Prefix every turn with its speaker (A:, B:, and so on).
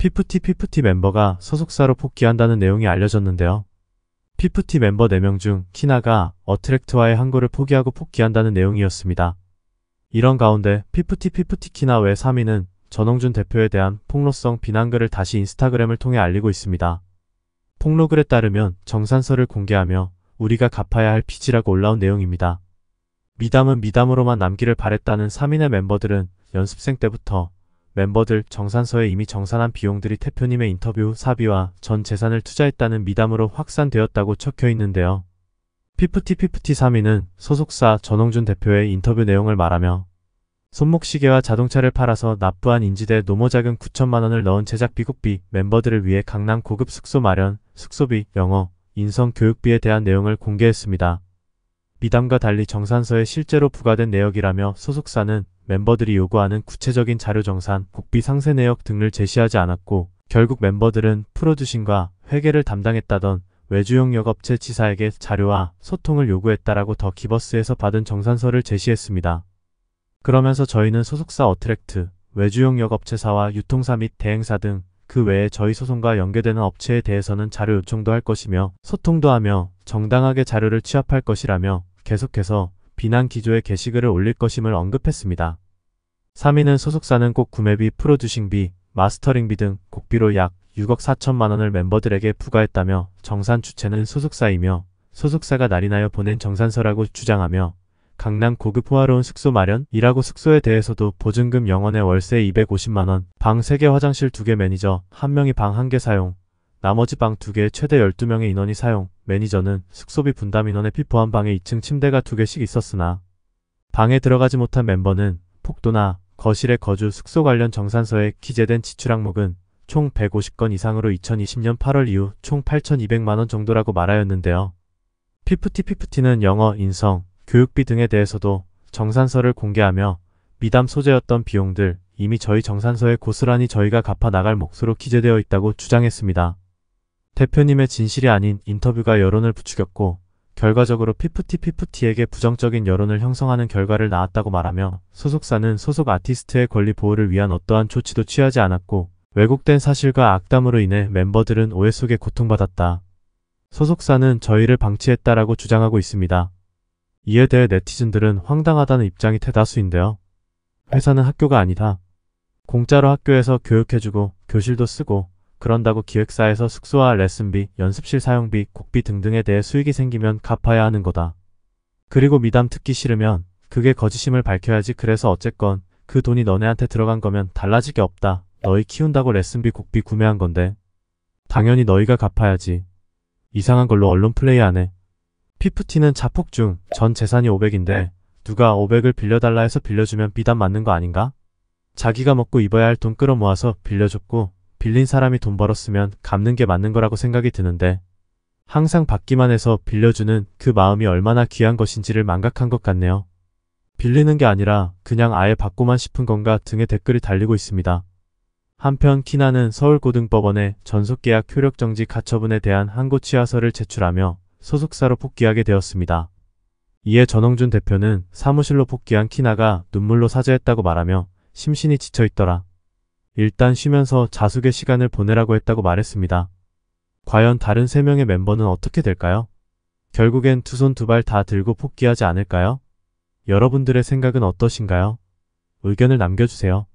A: 피프티 피프티 멤버가 소속사로 복귀한다는 내용이 알려졌는데요. 피프티 멤버 4명 중 키나가 어트랙트와의 항구를 포기하고 복귀한다는 내용이었습니다. 이런 가운데 피프티 피프티 키나 외 3위는 전홍준 대표에 대한 폭로성 비난글을 다시 인스타그램을 통해 알리고 있습니다. 폭로글에 따르면 정산서를 공개하며 우리가 갚아야 할 빚이라고 올라온 내용입니다. 미담은 미담으로만 남기를 바랬다는 3인의 멤버들은 연습생 때부터 멤버들 정산서에 이미 정산한 비용들이 대표님의 인터뷰 사비와 전 재산을 투자했다는 미담으로 확산되었다고 적혀 있는데요. 피프티피프티 3위는 소속사 전홍준 대표의 인터뷰 내용을 말하며 손목시계와 자동차를 팔아서 납부한 인지대 노모자금 9천만원을 넣은 제작비 급비 멤버들을 위해 강남 고급 숙소 마련, 숙소비, 영어, 인성 교육비에 대한 내용을 공개했습니다. 미담과 달리 정산서에 실제로 부과된 내역이라며 소속사는 멤버들이 요구하는 구체적인 자료 정산, 복비 상세 내역 등을 제시하지 않았고 결국 멤버들은 프로듀싱과 회계를 담당했다던 외주용 역업체 지사에게 자료와 소통을 요구했다라고 더 기버스에서 받은 정산서를 제시했습니다. 그러면서 저희는 소속사 어트랙트, 외주용 역업체사와 유통사 및 대행사 등 그 외에 저희 소송과 연계되는 업체에 대해서는 자료 요청도 할 것이며 소통도 하며 정당하게 자료를 취합할 것이라며 계속해서 비난 기조의 게시글을 올릴 것임을 언급했습니다. 3위는 소속사는 곡 구매비, 프로듀싱비, 마스터링비 등 곡비로 약 6억 4천만 원을 멤버들에게 부과했다며 정산 주체는 소속사이며 소속사가 날인하여 보낸 정산서라고 주장하며 강남 고급 호화로운 숙소 마련이라고 숙소에 대해서도 보증금 영원에 월세 250만원, 방 3개 화장실 2개 매니저, 1명이 방 1개 사용, 나머지 방 2개에 최대 12명의 인원이 사용, 매니저는 숙소비 분담 인원에 피포한 방에 2층 침대가 2개씩 있었으나 방에 들어가지 못한 멤버는 폭도나 거실의 거주 숙소 관련 정산서에 기재된 지출 항목은 총 150건 이상으로 2020년 8월 이후 총 8,200만원 정도라고 말하였는데요. 피프티피프티는 영어, 인성, 교육비 등에 대해서도 정산서를 공개하며 미담 소재였던 비용들, 이미 저희 정산서에 고스란히 저희가 갚아 나갈 몫으로 기재되어 있다고 주장했습니다. 대표님의 진실이 아닌 인터뷰가 여론을 부추겼고 결과적으로 피프티피프티에게 부정적인 여론을 형성하는 결과를 낳았다고 말하며 소속사는 소속 아티스트의 권리 보호를 위한 어떠한 조치도 취하지 않았고 왜곡된 사실과 악담으로 인해 멤버들은 오해 속에 고통받았다. 소속사는 저희를 방치했다라고 주장하고 있습니다. 이에 대해 네티즌들은 황당하다는 입장이 대다수인데요. 회사는 학교가 아니다. 공짜로 학교에서 교육해주고 교실도 쓰고 그런다고 기획사에서 숙소와 레슨비, 연습실 사용비, 곡비 등등에 대해 수익이 생기면 갚아야 하는 거다. 그리고 미담 듣기 싫으면 그게 거짓임을 밝혀야지 그래서 어쨌건 그 돈이 너네한테 들어간 거면 달라질 게 없다. 너희 키운다고 레슨비 곡비 구매한 건데 당연히 너희가 갚아야지. 이상한 걸로 언론 플레이 안 해. 피프티는 자폭 중 전 재산이 500인데 누가 500을 빌려달라 해서 빌려주면 미담 맞는 거 아닌가? 자기가 먹고 입어야 할 돈 끌어모아서 빌려줬고 빌린 사람이 돈 벌었으면 갚는 게 맞는 거라고 생각이 드는데 항상 받기만 해서 빌려주는 그 마음이 얼마나 귀한 것인지를 망각한 것 같네요. 빌리는 게 아니라 그냥 아예 받고만 싶은 건가 등의 댓글이 달리고 있습니다. 한편 키나는 서울고등법원에 전속계약 효력정지 가처분에 대한 항고 취하서를 제출하며 소속사로 복귀하게 되었습니다. 이에 전홍준 대표는 사무실로 복귀한 키나가 눈물로 사죄했다고 말하며 심신이 지쳐있더라. 일단 쉬면서 자숙의 시간을 보내라고 했다고 말했습니다. 과연 다른 세명의 멤버는 어떻게 될까요? 결국엔 두 손 두 발 다 들고 복귀하지 않을까요? 여러분들의 생각은 어떠신가요? 의견을 남겨주세요.